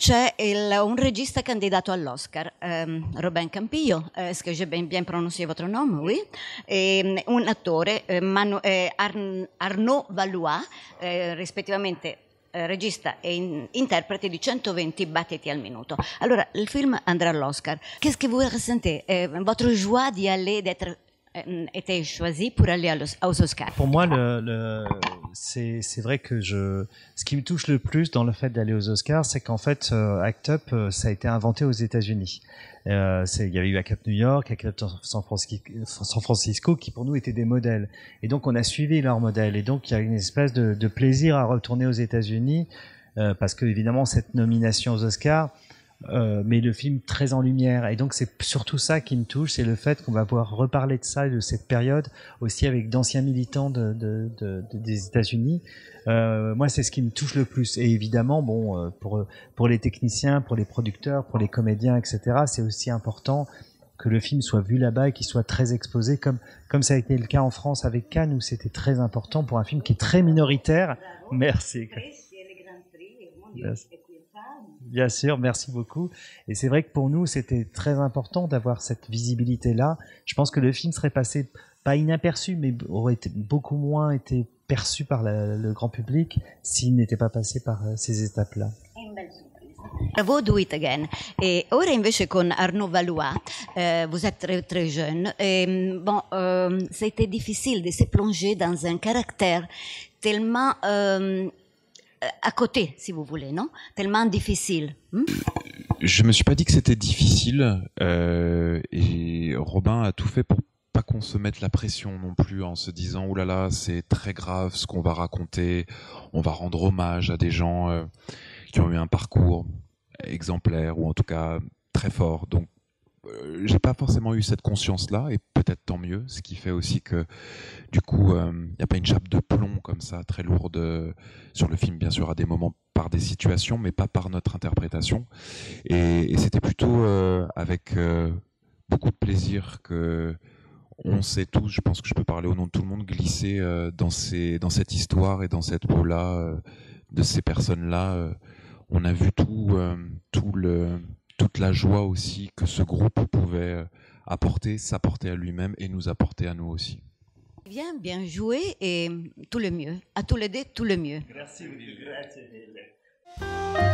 c'è il, un regista candidato all'Oscar, ehm, Robin Campillo, eh, est-ce que j'ai bien, bien Oui. E, ehm, un attore, eh, Manu, eh, Arn, Arnaud Valois, eh, rispettivamente eh, regista e in, interprete di 120 battiti al minuto. Allora, il film andrà all'Oscar. Qu'est-ce que vous ressentez? Eh, votre joie di aller d'être Euh, était choisi pour aller aux Oscars. Pour moi, le, c'est, vrai que je, ce qui me touche le plus dans le fait d'aller aux Oscars, c'est qu'en fait, euh, ACT UP, euh, ça a été inventé aux États-Unis. il y avait eu ACT UP New York, ACT UP San Francisco, qui pour nous étaient des modèles. Et donc, on a suivi leur modèle. Et donc, il y a une espèce de, plaisir à retourner aux États-Unis, parce que évidemment, cette nomination aux Oscars, euh, mais le film très en lumière. Et donc c'est surtout ça qui me touche, c'est le fait qu'on va pouvoir reparler de ça, de cette période, aussi avec d'anciens militants des États-Unis. Euh, moi, c'est ce qui me touche le plus. Et évidemment, bon, euh, pour, pour les techniciens, pour les producteurs, pour les comédiens, etc., c'est aussi important que le film soit vu là-bas et qu'il soit très exposé, comme, comme ça a été le cas en France avec Cannes, où c'était très important pour un film qui est très minoritaire. Merci. Merci. Bien sûr, merci beaucoup. Et c'est vrai que pour nous, c'était très important d'avoir cette visibilité-là. Je pense que le film serait passé pas inaperçu, mais aurait beaucoup moins été perçu par le grand public s'il n'était pas passé par euh, ces étapes-là. Bravo, Do It Again. Et ora invece con Arnaud Valois, euh, vous êtes très jeune. Et, bon, c'était euh, difficile de se plonger dans un caractère tellement euh, à côté, si vous voulez, non Tellement difficile. Hum? je me suis pas dit que c'était difficile. Euh, et Robin a tout fait pour pas qu'on se mette la pression non plus en se disant oh là là c'est très grave ce qu'on va raconter, on va rendre hommage à des gens euh, qui ont eu un parcours exemplaire ou en tout cas très fort. Donc euh, j'ai pas forcément eu cette conscience-là, et peut-être tant mieux, ce qui fait aussi que, du coup, il euh, n'y a pas une chape de plomb comme ça, très lourde euh, sur le film, bien sûr, à des moments par des situations, mais pas par notre interprétation. Et, c'était plutôt avec beaucoup de plaisir que on s'est tous, je pense que je peux parler au nom de tout le monde, glisser dans, ces, dans cette histoire et dans cette peau-là, de ces personnes-là. on a vu tout, tout le la joie aussi que ce groupe pouvait euh, apporter, s'apporter à lui-même et nous apporter à nous aussi. Bien, bien joué et tout le mieux. À tous les deux, tout le mieux. Merci, Merci.